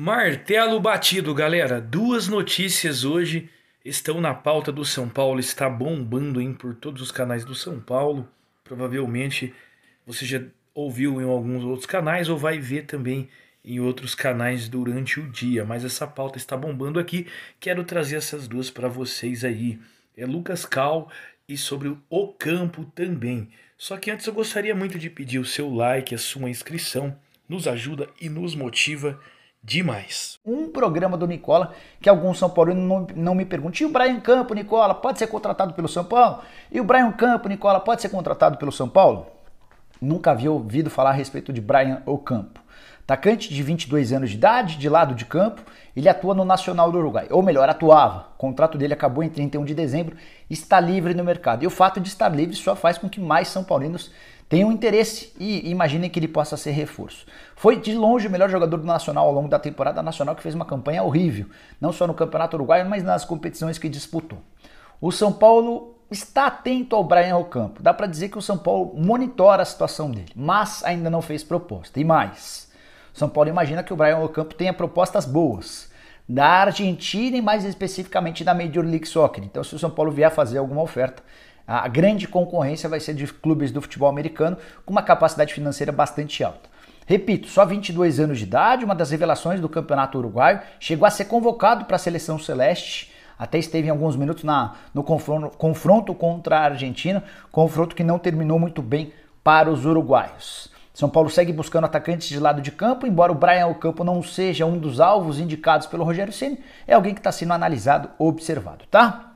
Martelo batido, galera. Duas notícias hoje estão na pauta do São Paulo. Está bombando hein, por todos os canais do São Paulo. Provavelmente você já ouviu em alguns outros canais ou vai ver também em outros canais durante o dia. Mas essa pauta está bombando aqui. Quero trazer essas duas para vocês aí. É Lucas Cal e sobre o campo também. Só que antes eu gostaria muito de pedir o seu like, a sua inscrição. Nos ajuda e nos motiva demais. Um programa do Nicola que alguns São paulinos não, não me perguntam. E o Brian Campo, Nicola, pode ser contratado pelo São Paulo? E o Brian Campo, Nicola, pode ser contratado pelo São Paulo? Nunca havia ouvido falar a respeito de Brian Ocampo. Atacante de 22 anos de idade, de lado de campo, ele atua no Nacional do Uruguai, ou melhor, atuava. O contrato dele acabou em 31 de dezembro, está livre no mercado. E o fato de estar livre só faz com que mais São Paulinos tem um interesse e imaginem que ele possa ser reforço. Foi de longe o melhor jogador do Nacional ao longo da temporada nacional, que fez uma campanha horrível, não só no Campeonato Uruguaio, mas nas competições que disputou. O São Paulo está atento ao Brian Ocampo. Dá para dizer que o São Paulo monitora a situação dele, mas ainda não fez proposta. E mais, São Paulo imagina que o Brian Ocampo tenha propostas boas da Argentina e mais especificamente da Major League Soccer. Então, se o São Paulo vier fazer alguma oferta, a grande concorrência vai ser de clubes do futebol americano com uma capacidade financeira bastante alta. Repito, só 22 anos de idade, uma das revelações do campeonato uruguaio, chegou a ser convocado para a seleção celeste até esteve em alguns minutos na, no confronto, confronto, contra a Argentina, confronto que não terminou muito bem para os uruguaios. São Paulo segue buscando atacantes de lado de campo, embora o Brian Ocampo não seja um dos alvos indicados pelo Rogério Ceni, é alguém que está sendo analisado, observado, tá?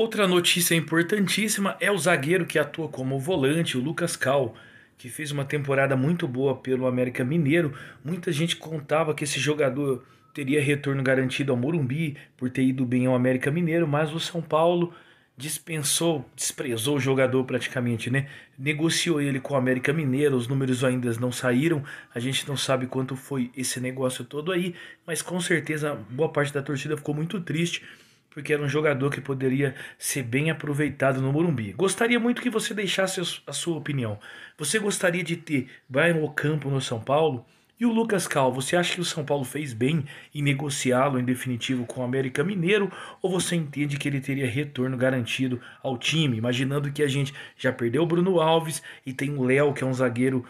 Outra notícia importantíssima é o zagueiro que atua como volante, o Lucas Cal, que fez uma temporada muito boa pelo América Mineiro. Muita gente contava que esse jogador teria retorno garantido ao Morumbi por ter ido bem ao América Mineiro, mas o São Paulo dispensou, desprezou o jogador praticamente, né? Negociou ele com o América Mineiro, os números ainda não saíram, a gente não sabe quanto foi esse negócio todo aí, mas com certeza boa parte da torcida ficou muito triste porque era um jogador que poderia ser bem aproveitado no Morumbi. Gostaria muito que você deixasse a sua opinião. Você gostaria de ter Brian Ocampo no São Paulo? E o Lucas Cal? você acha que o São Paulo fez bem em negociá-lo em definitivo com o América Mineiro ou você entende que ele teria retorno garantido ao time? Imaginando que a gente já perdeu o Bruno Alves e tem o Léo, que é um zagueiro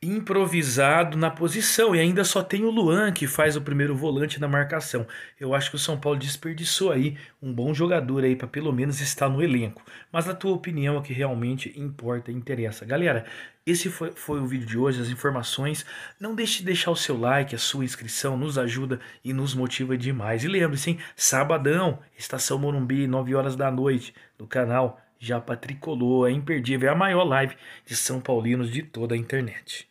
improvisado na posição e ainda só tem o Luan que faz o primeiro volante na marcação. Eu acho que o São Paulo desperdiçou aí um bom jogador aí para pelo menos estar no elenco. Mas na tua opinião é o que realmente importa e interessa. Galera, esse foi, foi o vídeo de hoje, as informações. Não deixe de deixar o seu like, a sua inscrição, nos ajuda e nos motiva demais. E lembre-se, hein, sabadão, Estação Morumbi, 9 horas da noite, no canal já patricolou, é imperdível, é a maior live de São Paulinos de toda a internet.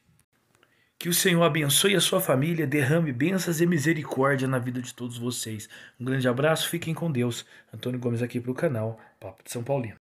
Que o Senhor abençoe a sua família, derrame bênçãos e misericórdia na vida de todos vocês. Um grande abraço, fiquem com Deus. Antônio Gomes aqui para o canal Papo de São Paulino.